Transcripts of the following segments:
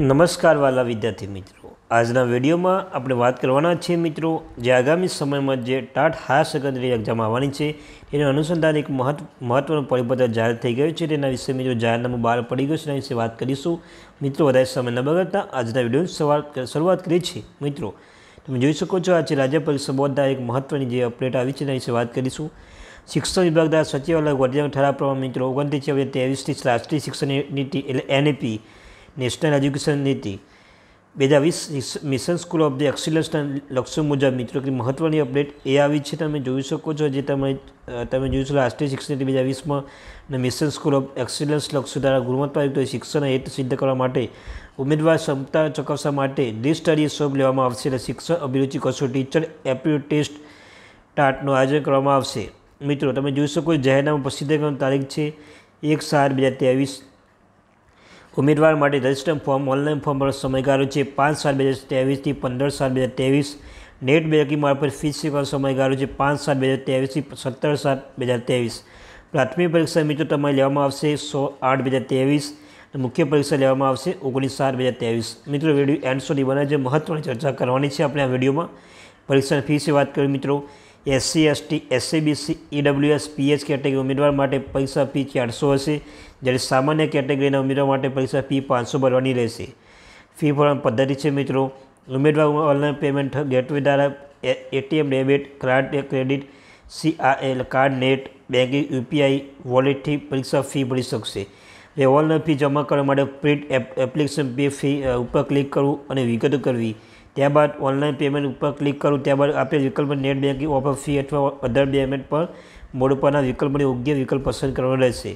નમસ્કાર વાલા વિદ્યાર્થી મિત્રો આજના વિડીયોમાં આપણે વાત કરવાના છીએ મિત્રો જે આગામી સમયમાં જે ટાટ હાયર સેકન્ડરી એક્ઝામ આવવાની છે એને અનુસંધાન એક મહત્વ મહત્વનું પરિપત્ર જાહેર થઈ ગયું છે તેના વિશે મિત્રો જાહેરનામું બહાર પડી ગયું છે તેના વિશે વાત કરીશું મિત્રો વધારે સમય ન બગડતા આજના વિડીયોની શરૂઆત કરી છે મિત્રો તમે જોઈ શકો છો આજે રાજ્ય પરિષદ એક મહત્ત્વની જે અપડેટ આવી છે તેના વિશે વાત કરીશું શિક્ષણ વિભાગ દ્વારા સચિવાલય ગોઠવણ ઠરાવ પ્રમાણે મિત્રો ઓગણત્રીસ ત્રેવીસથી રાષ્ટ્રીય શિક્ષણ નીતિ એટલે એનએપી નેશનલ એજ્યુકેશન નીતિ બે હજાર વીસ મિશન સ્કૂલ ઓફ ધી એક્સિલન્સના લક્ષ્ય મુજબ મિત્રો કે મહત્ત્વની અપડેટ એ આવી છે તમે જોઈ શકો છો જે તમે તમે જોઈ શકો રાષ્ટ્રીય શિક્ષણ નીતિ બે હજાર વીસમાં મિશન સ્કૂલ ઓફ એક્સિલન્સ લક્ષ્ય દ્વારા ગુણવત્તાયુક્ત શિક્ષણ હેત સિદ્ધ કરવા માટે ઉમેદવાર ક્ષમતા ચકાસવા માટે દ્વિસ્તરીય શોધ લેવામાં આવશે અને શિક્ષણ અભિરુચિ કસો ટીચર એપ્રિડ ટેસ્ટ ટાટનું આયોજન કરવામાં આવશે મિત્રો તમે જોઈ શકો જાહેરનામું કરવાની તારીખ છે એક સાત બે હજાર ત્રેવીસ ઉમેદવાર માટે રજિસ્ટર ફોર્મ ઓનલાઈન ફોર્મ ભરવાનો સમયગાળો છે પાંચ સાત બે હજાર ત્રેવીસથી પંદર સાત બે હજાર ત્રેવીસ નેટ બેન્કિંગ મારફત ફી સ્વીકારવાનો સમયગાળો છે પાંચ સાત બે હજાર ત્રેવીસથી સત્તર સાત બે હજાર ત્રેવીસ પ્રાથમિક પરીક્ષા મિત્રો તમારે લેવામાં આવશે સો આઠ બે હજાર ત્રેવીસ મુખ્ય પરીક્ષા લેવામાં આવશે ઓગણીસ સાત બે હજાર ત્રેવીસ મિત્રો વિડીયો એન્ડ સુધી બનાવે જે મહત્ત્વની ચર્ચા કરવાની છે આપણે આ વિડીયોમાં પરીક્ષાની ફીસે વાત કરી મિત્રો SC ST SCBC EWS PH category ઉમેદવાર માટે પૈસા ફી ચારસો હશે જ્યારે સામાન્ય કેટેગરીના ઉમેદવાર માટે પૈસા ફી પાંચસો ભરવાની રહેશે ફી ભરવાની પદ્ધતિ છે મિત્રો ઉમેદવાર ઓનલાઈન પેમેન્ટ ગેટવે દ્વારા ATM debit card credit CRL card net banking UPI વોલેટથી પરીક્ષા ફી ભરી શકશે જે ફી જમા કરવા માટે પ્રિન્ટ એપ્લિકેશન પે ફી ઉપર ક્લિક કરવું અને વિગત કરવી ત્યારબાદ ઓનલાઈન પેમેન્ટ ઉપર ક્લિક કરું ત્યારબાદ આપણે વિકલ્પ નેટ બેન્કિંગ ઓફર ફી અથવા અધર પેમેન્ટ પર મોડ પરના વિકલ્પને યોગ્ય વિકલ્પ પસંદ કરવાનો રહેશે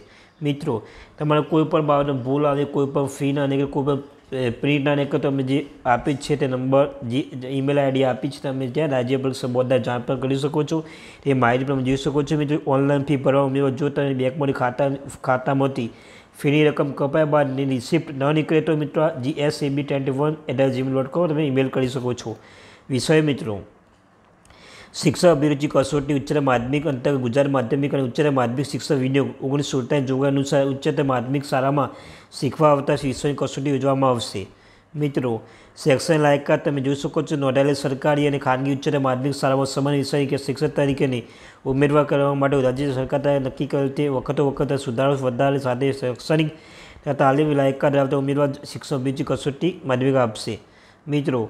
મિત્રો તમારે કોઈ પણ બાબતને ભૂલ આવે કોઈ પણ ફીના અને કોઈ પણ પ્રિન્ટ અને તમે જે આપી છે તે નંબર જે ઈમેલ આઈડી આપી છે તમે ત્યાં પર સંબોધના જાણ પણ કરી શકો છો તે માહિતી પણ જોઈ શકો છો મિત્રો ઓનલાઈન ફી ભરવા ઉમેરો જો તમે બેંકમાંથી ખાતા ખાતામાંથી ફીની રકમ કપાય બાદની રિસિપ્ટ ન નીકળે તો મિત્રો GSCB twenty one at Gmail dot com તમે ઈમેલ કરી શકો છો વિષય મિત્રો શિક્ષક અભિરુચિ કસોટી ઉચ્ચતર માધ્યમિક અંતર્ગત ગુજરાત માધ્યમિક અને ઉચ્ચતર માધ્યમિક શિક્ષક વિનિયોગ ઓગણીસો સુડતાલીસ જોગવાઈ અનુસાર ઉચ્ચતર માધ્યમિક શાળામાં શીખવા આવતા શિક્ષણની કસોટી યોજવામાં આવશે મિત્રો સેક્શન લાયકાત તમે જોઈ શકો છો નોંધાયેલી સરકારી અને ખાનગી ઉચ્ચતર માધ્યમિક શાળાઓ સમાન વિષય કે શિક્ષક તરીકેની ઉમેરવા કરવા માટે રાજ્ય સરકાર દ્વારા નક્કી કરેલ તે વખતો વખતે સુધારો વધારે સાથે શૈક્ષણિક તાલીમ લાયકાત ધરાવતા ઉમેરવા શિક્ષણ બીજી કસોટી માધ્યમિક આપશે મિત્રો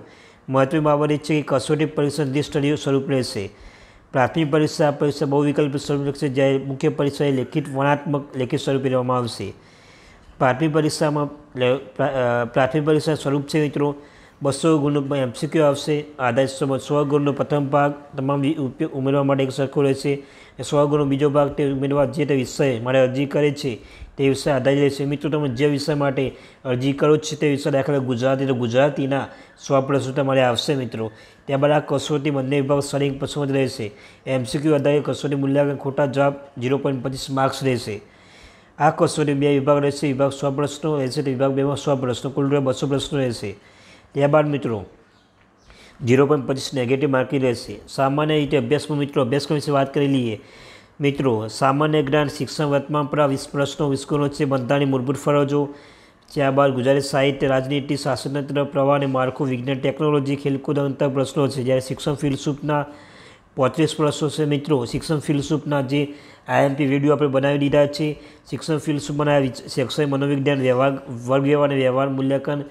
મહત્વની બાબત એ છે કે કસોટી પરીક્ષા નિર્દિષ્ટ સ્વરૂપ રહેશે પ્રાથમિક પરીક્ષા પરીક્ષા બહુ વિકલ્પ સ્વરૂપ રહેશે જ્યારે મુખ્ય પરીક્ષા એ લેખિત વર્ણાત્મક લેખિત સ્વરૂપે લેવામાં આવશે પ્રાથમિક પરીક્ષામાં પ્રાથમિક પરીક્ષા સ્વરૂપ છે મિત્રો બસો ગુણનો એમસીક્યુ આવશે આધાર સો ગુણનો પ્રથમ ભાગ તમામ ઉમેરવા માટે એક સરખો રહેશે સો ગુણનો બીજો ભાગ તે ઉમેરવા જે તે વિષય મારે અરજી કરે છે તે વિષય આધારિત રહેશે મિત્રો તમે જે વિષય માટે અરજી કરો છો તે વિષય દાખલા ગુજરાતી તો ગુજરાતીના સો પ્રશ્નો તમારે આવશે મિત્રો ત્યાં બાદ આ કસોટી બંને વિભાગ સરિંગ પ્રશ્નો જ રહેશે એમસીક્યુ આધારિત કસોટી મૂલ્યાંકન ખોટા જવાબ ઝીરો પોઈન્ટ પચીસ માર્ક્સ રહેશે આ કોર્સોની બે વિભાગ રહેશે વિભાગ સો પ્રશ્નો એસી વિભાગ બેમાં સો પ્રશ્નો કુલ બસો પ્રશ્નો રહેશે ત્યારબાદ મિત્રો ઝીરો પોઈન્ટ પચીસ નેગેટિવ માર્કિંગ રહેશે સામાન્ય રીતે અભ્યાસમાં મિત્રો અભ્યાસક્રમ વિશે વાત કરી લઈએ મિત્રો સામાન્ય જ્ઞાન શિક્ષણ વર્તમાન પર વીસ પ્રશ્નો વિસ્કોનો છે બંધારણની મૂળભૂત ફરજો ત્યારબાદ ગુજરાતી સાહિત્ય રાજનીતિ શાસનતંત્ર પ્રવાહ અને માળખું વિજ્ઞાન ટેકનોલોજી ખેલકૂદ અંતર પ્રશ્નો છે જ્યારે શિક્ષણ ફિલસૂફના પોત્રીસ પ્લસ હશે મિત્રો શિક્ષણ ફિલસૂફના જે આઈએમપી વિડીયો આપણે બનાવી દીધા છે શિક્ષણ ફિલસૂફ બનાવ્યા શૈક્ષણિક મનોવિજ્ઞાન વ્યવહાર વર્ગ વ્યવહાર અને વ્યવહાર મૂલ્યાંકન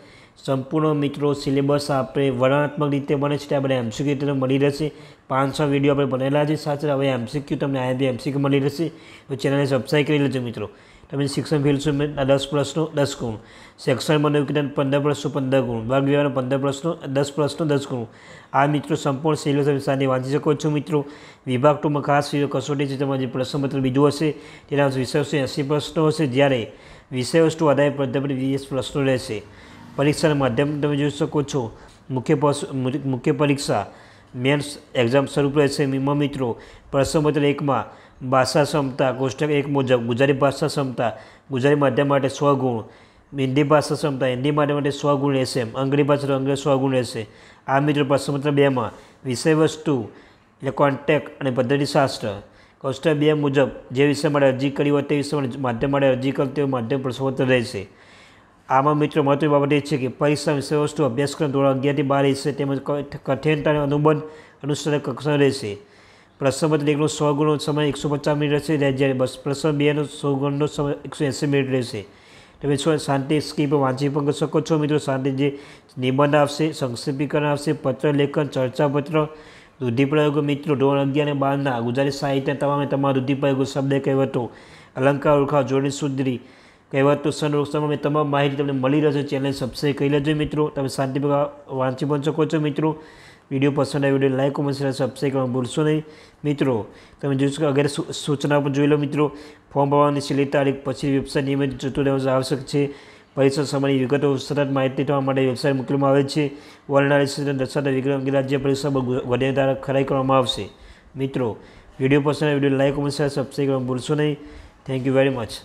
સંપૂર્ણ મિત્રો સિલેબસ આપણે વર્ણનાત્મક રીતે બને છે ત્યાં બધા એમસીક્યુ તમને મળી રહેશે પાંચસો વિડીયો આપણે બનેલા છે સાથે હવે એમસીક્યુ તમને આઈએમપી એમસીક્યુ મળી રહેશે તો ચેનલને સબસ્ક્રાઈબ કરી લેજો મિત્રો તમે શિક્ષણ ફિલસુમેન્ટના દસ પ્રશ્નો દસ ગુણ સેક્શન મનોવિજ્ઞાન પંદર પ્રશ્નો પંદર ગુણ ભાગ લેવાનો પંદર પ્રશ્નો દસ પ્રશ્નો દસ ગુણ આ મિત્રો સંપૂર્ણ સિલેબસ તમે સાથે વાંચી શકો છો મિત્રો વિભાગ ટુમાં ખાસ કસોટી છે તમારે જે પ્રશ્નપત્ર બીજું હશે તેના વિષય વસ્તુ એંસી પ્રશ્નો હશે જ્યારે વિષય વસ્તુ આધારે પદ્ધતિ વીસ પ્રશ્નો રહેશે પરીક્ષાના માધ્યમ તમે જોઈ શકો છો મુખ્ય મુખ્ય પરીક્ષા મેન્સ એક્ઝામ સ્વરૂપ રહેશે મિત્રો પ્રશ્નપત્ર એકમાં ભાષા ક્ષમતા કોષ્ટક એક મુજબ ગુજરાતી ભાષા ક્ષમતા ગુજરાતી માધ્યમ માટે સ્વગુણ હિન્દી ભાષા ક્ષમતા હિન્દી માધ્યમ માટે સ્વગુણ રહેશે એમ અંગ્રેજી ભાષા અંગ્રેજ સ્વગુણ રહેશે આ મિત્રો પ્રશ્નપત્ર બેમાં વિષયવસ્તુ એટલે કોન્ટેક્ટ અને પદ્ધતિશાસ્ત્ર કોષ્ટક બે મુજબ જે વિષય માટે અરજી કરી હોય તે વિષય માધ્યમ માટે અરજી કરતી હોય માધ્યમ પ્રશ્નપત્ર રહેશે આમાં મિત્રો મહત્વની બાબત એ છે કે પરીક્ષા વિષયવસ્તુ અભ્યાસક્રમ ધોરણ અગિયારથી બાર રહેશે તેમજ કઠિનતા અને અનુબંધ અનુસરે કક્ષા રહેશે પ્રસંગ એકનો સો ગુણનો સમય એકસો પચાસ મિનિટ રહેશે જ્યારે બસ પ્રસંગ બેનો સો ગુણનો સમય એકસો એંસી મિનિટ રહેશે તમે છો શાંતિ સ્કીપ વાંચી પણ કરી શકો છો મિત્રો શાંતિ જે નિબંધ આવશે સંક્ષેપીકરણ આવશે પત્ર લેખન ચર્ચાપત્ર રૂઢિપ્રયોગો મિત્રો ધોરણ અગિયાર અને બારના ગુજરાતી સાહિત્ય તમામે તમામ રૂઢિપ્રયોગો શબ્દ કહેવતો અલંકાર ઓળખાવ જોડણી સુધરી કહેવતો સંરક્ષણમાં મેં તમામ માહિતી તમને મળી રહેશે ચેનલ સબસ્ક્રાઈબ કરી લેજો મિત્રો તમે શાંતિપૂર્વક વાંચી પણ શકો છો મિત્રો વિડીયો પસંદ આવે video like comment share subscribe કરવા ભૂલશો નહીં મિત્રો તમે જોશો કે અગર સૂચના પણ જોઈ લો મિત્રો ફોર્મ ભરવાની છેલ્લી તારીખ પછી વેબસાઇટ નિયમિત જતું રહેવું આવશ્યક છે પરીક્ષા સમયની વિગતો સતત માહિતી થવા માટે વેબસાઇટ મૂકવામાં આવે છે વર્ણનારી સ્થિતિને દર્શાવતા વિગ્રહ અંગે રાજ્ય પરીક્ષામાં વધારે દ્વારા ખરાઈ કરવામાં આવશે મિત્રો વિડીયો પસંદ video like comment share subscribe કરવા ભૂલશો નહીં થેન્ક યુ વેરી મચ